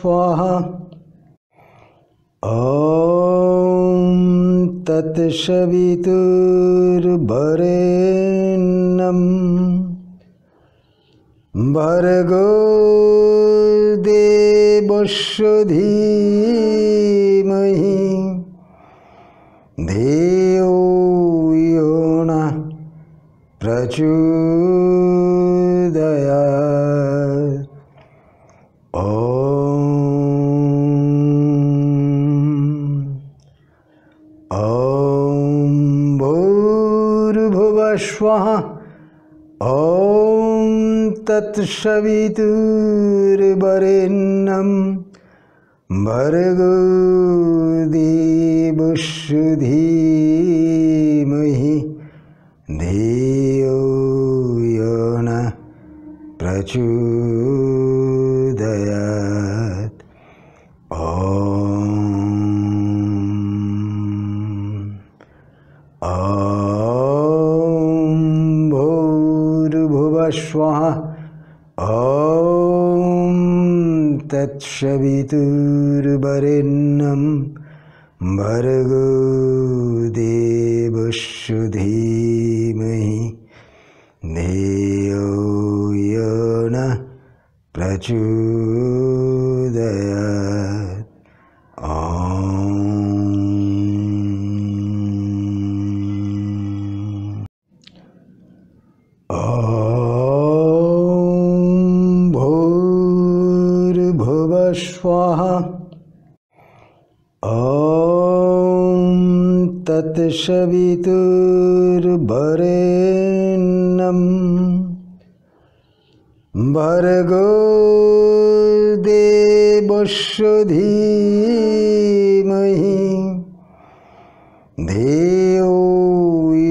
स्वाहा ॐ तत् शवितुर्भरेण भर्गोदेवषुधिमहि धो यो न प्रचू ॐ भूर्भुवस्व ॐ तत्सवितुर्वरेण्यं भर्गो देवस्य धियो यो न प्रचोदया सर्वस्व ॐ तत्सवितुर्वरेण्यं भर्गो देवस्य धीमहि धियो प्रचोदया भरतशवितुर्भरेन्नम् भरगो देवश्रुधीमहि धेयो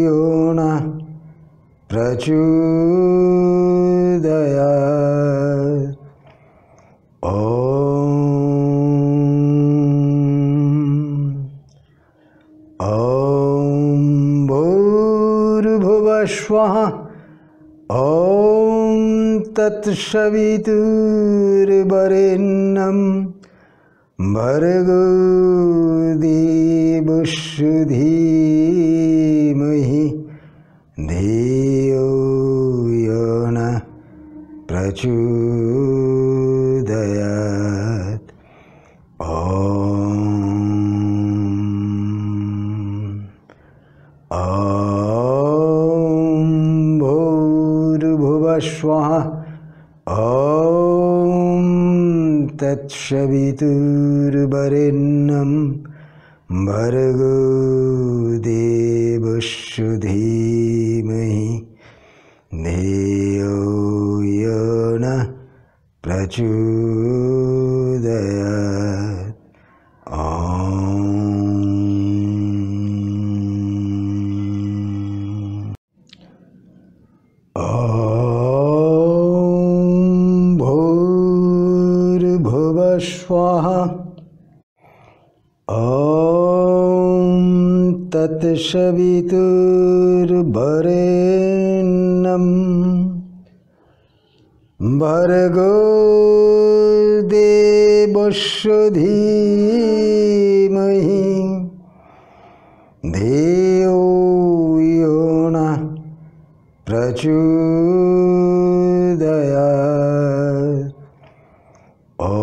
यो न प्रचू स्व ॐ तत्सवितुर्वरेण्यं भर्गो देवशु धीमहि धियो यो न प्रचुर ॐ तत्सवितुर्वरेण्यं भर्गो देवस्य धीमहि धियो यो नः प्रचोदया तत् शवितुर्भरेन्नम् भरगो देवश्रुधीमहि धेयो यो न प्रचूदया ओ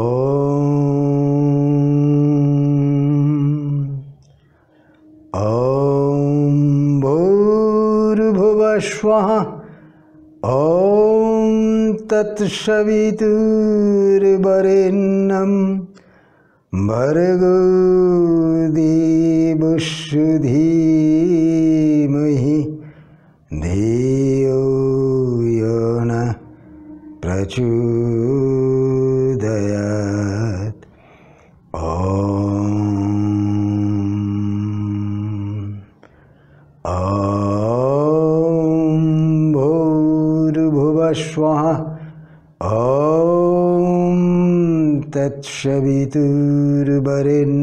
ॐ तत्सवितुर्बरेन्नं भर्गुदिवषु धीमहि यो न प्रचू गुरुभुवः स्वाहा ॐ तत्सवितुर्वं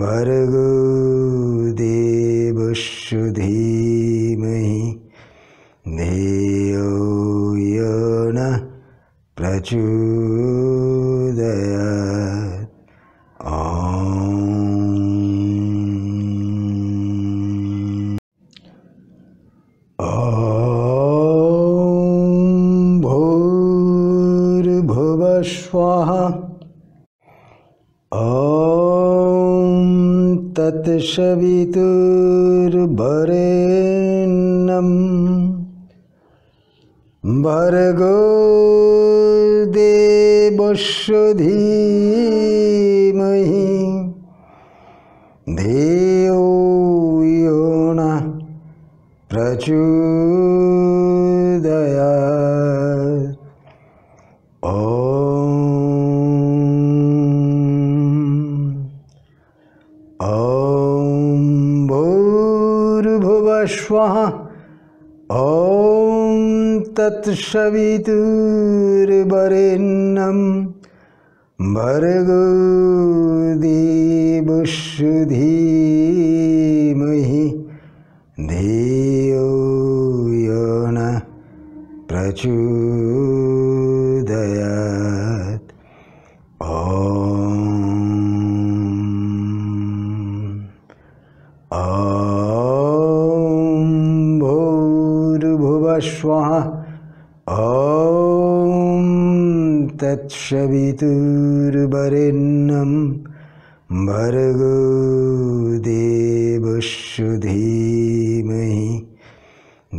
भर्गुदेवशु धीमहि न प्रचू भर्गो भर्गोदेवषुधिमही धेयो यो न प्रचुदया। तत्सवितुर्वरेण्यं भर्गो देवशुधीमहि धियो यो न ॐ ॐ भूर्भुवः तत्सवितुर्वरेण्यं भर्गो देवस्य धीमहि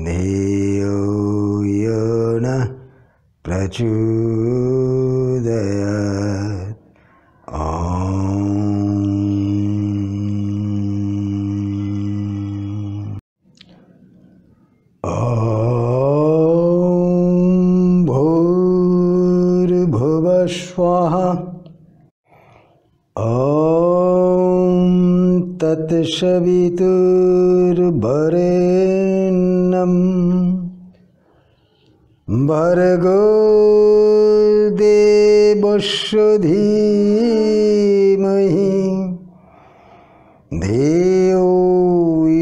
धियो यो नः प्रचोदयात् ॐ तत् शवितुर्भरेण्णम् भर्गोदेवषुधिमहि धेयो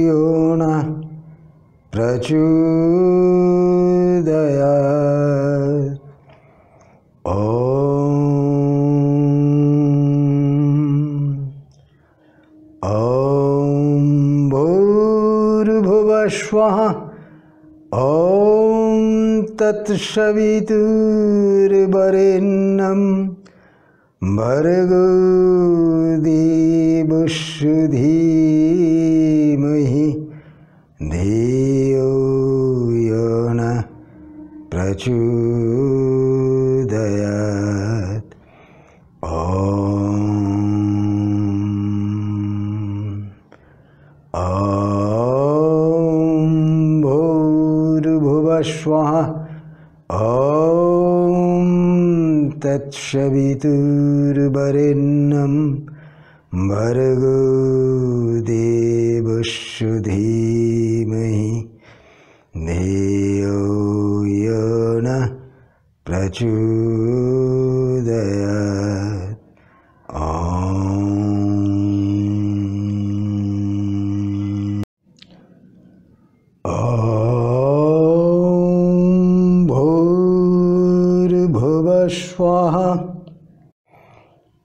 यो न प्रचूदया यत्सवितुर्वरेण्यं भर्गो देवशुधीमहि धियो यो न प्रचोदयात् ॐ ॐ भूर्भुवस्वः भर्गो भर्गुदेव धीमहि यो न प्रचू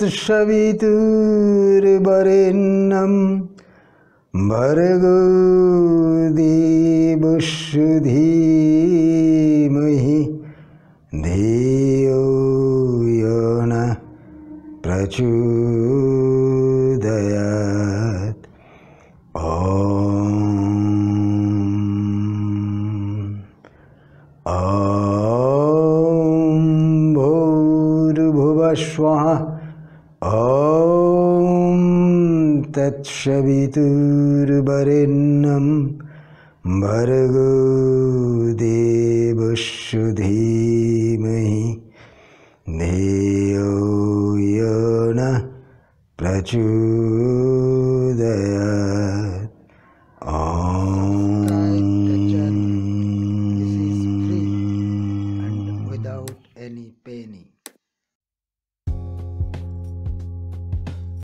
सवितुर्वरेण्यं भर्गो देवशु धीमहि धियो यो न प्रचोदयात् ॐ ॐ भूर्भुवः यच्छवितुर्वरेण्यं भर्गो देवस्य धीमहि धियो यो नः प्रचुर